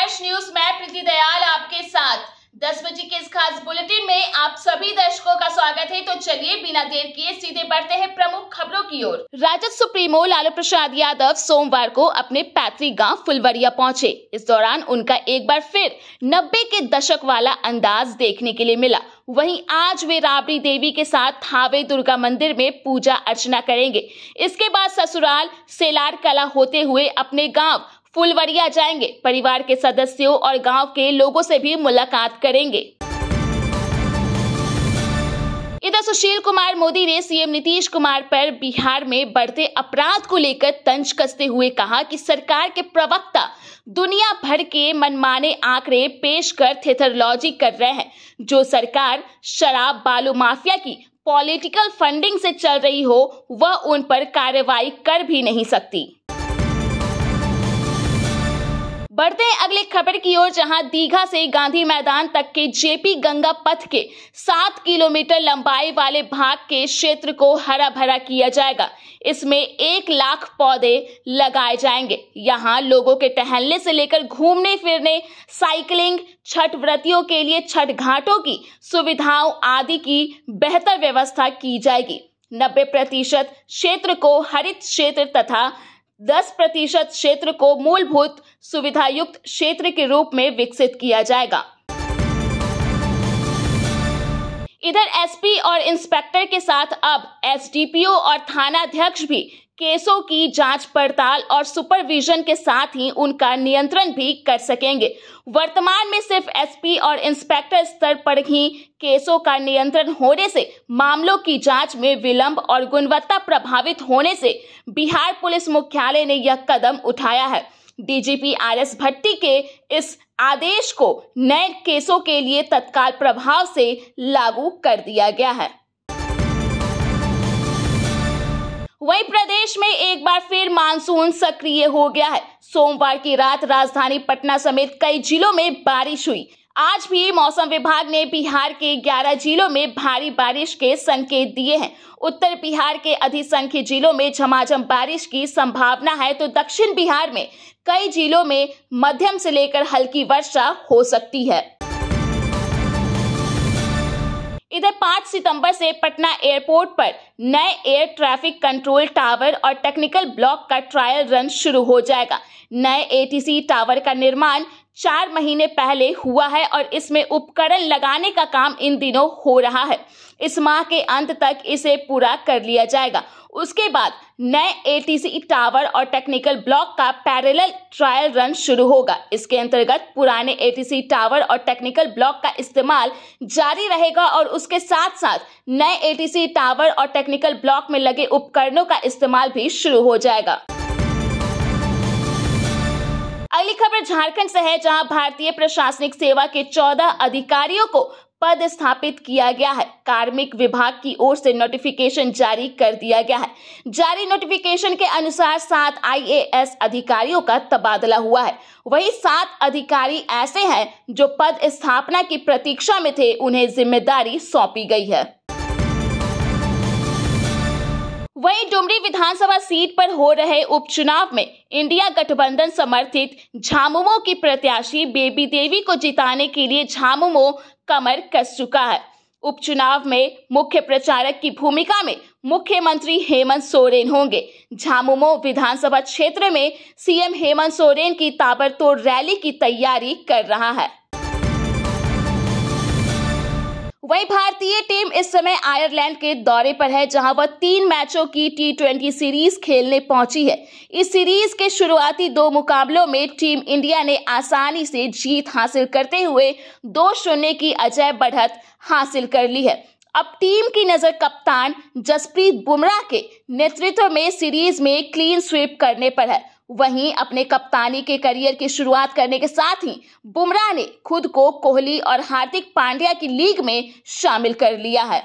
fresh news मैं प्रीति दयाल आपके साथ दस बजे के इस खास बुलेटिन में आप सभी दर्शकों का स्वागत है तो चलिए बिना देर किए सीधे बढ़ते हैं प्रमुख खबरों की ओर राजद सुप्रीमो लालू प्रसाद यादव सोमवार को अपने पैतृक गांव फुलवरिया पहुंचे इस दौरान उनका एक बार फिर नब्बे के दशक वाला अंदाज देखने के लिए मिला वहीं आज वे राबड़ी देवी के साथ थावे दुर्गा मंदिर में पूजा अर्चना करेंगे इसके बाद ससुराल सेलार कला होते हुए अपने गांव फुलवरिया जाएंगे परिवार के सदस्यों और गांव के लोगों से भी मुलाकात करेंगे इधर सुशील कुमार मोदी ने सीएम नीतीश कुमार पर बिहार में बढ़ते अपराध को लेकर तंज कसते हुए कहा कि सरकार के प्रवक्ता दुनिया भर के मनमाने आंकड़े पेश कर थेथरलॉजी कर रहे हैं जो सरकार शराब बालू माफिया की पॉलिटिकल फंडिंग से चल रही हो वह उन पर कार्रवाई कर भी नहीं सकती बढ़ते हैं अगले खबर की ओर जहां दीघा से गांधी मैदान तक के जेपी गंगा पथ के सात किलोमीटर लंबाई वाले भाग के क्षेत्र को हरा भरा किया जाएगा इसमें एक लाख पौधे लगाए जाएंगे यहां लोगों के टहलने से लेकर घूमने फिरने साइकिलिंग छठ व्रतियों के लिए छठ घाटों की सुविधाओं आदि की बेहतर व्यवस्था की जाएगी नब्बे प्रतिशत क्षेत्र को हरित क्षेत्र तथा 10 प्रतिशत क्षेत्र को मूलभूत सुविधायुक्त क्षेत्र के रूप में विकसित किया जाएगा इधर एसपी और इंस्पेक्टर के साथ अब एसडीपीओ और थानाध्यक्ष भी केसों की जांच पड़ताल और सुपरविजन के साथ ही उनका नियंत्रण भी कर सकेंगे वर्तमान में सिर्फ एसपी और इंस्पेक्टर स्तर पर ही केसों का नियंत्रण होने से मामलों की जांच में विलंब और गुणवत्ता प्रभावित होने से बिहार पुलिस मुख्यालय ने यह कदम उठाया है डीजीपी आर एस भट्टी के इस आदेश को नए केसों के लिए तत्काल प्रभाव से लागू कर दिया गया है वहीं प्रदेश में एक बार फिर मानसून सक्रिय हो गया है सोमवार की रात राजधानी पटना समेत कई जिलों में बारिश हुई आज भी मौसम विभाग ने बिहार के 11 जिलों में भारी बारिश के संकेत दिए हैं उत्तर बिहार के अधिसंख्य जिलों में झमाझम बारिश की संभावना है तो दक्षिण बिहार में कई जिलों में मध्यम से लेकर हल्की वर्षा हो सकती है इधर 5 सितंबर से पटना एयरपोर्ट पर नए एयर ट्रैफिक कंट्रोल टावर और टेक्निकल ब्लॉक का ट्रायल रन शुरू हो जाएगा नए एटीसी टावर का निर्माण चार महीने पहले हुआ है और इसमें उपकरण लगाने का काम इन दिनों हो रहा है इस माह के अंत तक इसे पूरा कर लिया जाएगा उसके बाद नए एटीसी टावर और टेक्निकल ब्लॉक का पैरेलल ट्रायल रन शुरू होगा इसके अंतर्गत पुराने एटीसी टावर और टेक्निकल ब्लॉक का इस्तेमाल जारी रहेगा और उसके साथ साथ नए एटीसी टावर और टेक्निकल ब्लॉक में लगे उपकरणों का इस्तेमाल भी शुरू हो जाएगा पहली खबर झारखंड से है जहां भारतीय प्रशासनिक सेवा के 14 अधिकारियों को पद स्थापित किया गया है कार्मिक विभाग की ओर से नोटिफिकेशन जारी कर दिया गया है जारी नोटिफिकेशन के अनुसार सात आईएएस अधिकारियों का तबादला हुआ है वही सात अधिकारी ऐसे हैं जो पद स्थापना की प्रतीक्षा में थे उन्हें जिम्मेदारी सौंपी गई है वहीं डुमरी विधानसभा सीट पर हो रहे उपचुनाव में इंडिया गठबंधन समर्थित झामुमो की प्रत्याशी बेबी देवी को जिताने के लिए झामुमो कमर कस चुका है उपचुनाव में मुख्य प्रचारक की भूमिका में मुख्यमंत्री हेमंत सोरेन होंगे झामुमो विधानसभा क्षेत्र में सीएम हेमंत सोरेन की ताबड़तोड़ रैली की तैयारी कर रहा है वहीं भारतीय टीम इस समय आयरलैंड के दौरे पर है जहां वह तीन मैचों की टी ट्वेंटी सीरीज खेलने पहुंची है इस सीरीज के शुरुआती दो मुकाबलों में टीम इंडिया ने आसानी से जीत हासिल करते हुए दो शून्य की अजय बढ़त हासिल कर ली है अब टीम की नजर कप्तान जसप्रीत बुमराह के नेतृत्व में सीरीज में क्लीन स्वीप करने पर है वहीं अपने कप्तानी के करियर की शुरुआत करने के साथ ही बुमराह ने खुद को कोहली और हार्दिक पांड्या की लीग में शामिल कर लिया है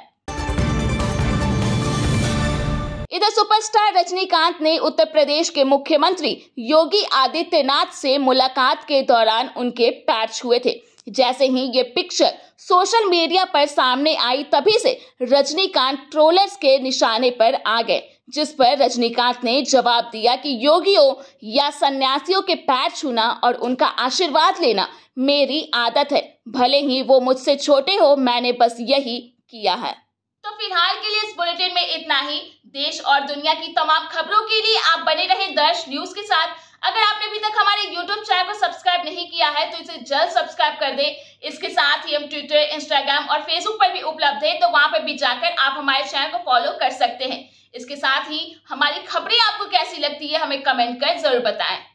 इधर सुपरस्टार रजनीकांत ने उत्तर प्रदेश के मुख्यमंत्री योगी आदित्यनाथ से मुलाकात के दौरान उनके पैर छुए थे जैसे ही ये पिक्चर सोशल मीडिया पर सामने आई तभी से रजनीकांत ट्रोलर्स के निशाने पर आ गए जिस पर रजनीकांत ने जवाब दिया कि योगियों या सन्यासियों के पैर छूना और उनका आशीर्वाद लेना मेरी आदत है भले ही वो मुझसे छोटे हो मैंने बस यही किया है तो फिलहाल के लिए इस बुलेटिन में इतना ही देश और दुनिया की तमाम खबरों के लिए आप बने रहे दर्श न्यूज के साथ अगर आपने अभी तक हमारे यूट्यूब चैनल को सब्सक्राइब नहीं किया है तो इसे जल्द सब्सक्राइब कर दे इसके साथ ही हम ट्विटर इंस्टाग्राम और फेसबुक पर भी उपलब्ध है तो वहां पर भी जाकर आप हमारे चैनल को फॉलो कर सकते हैं इसके साथ ही हमारी खबरें आपको कैसी लगती है हमें कमेंट कर जरूर बताएं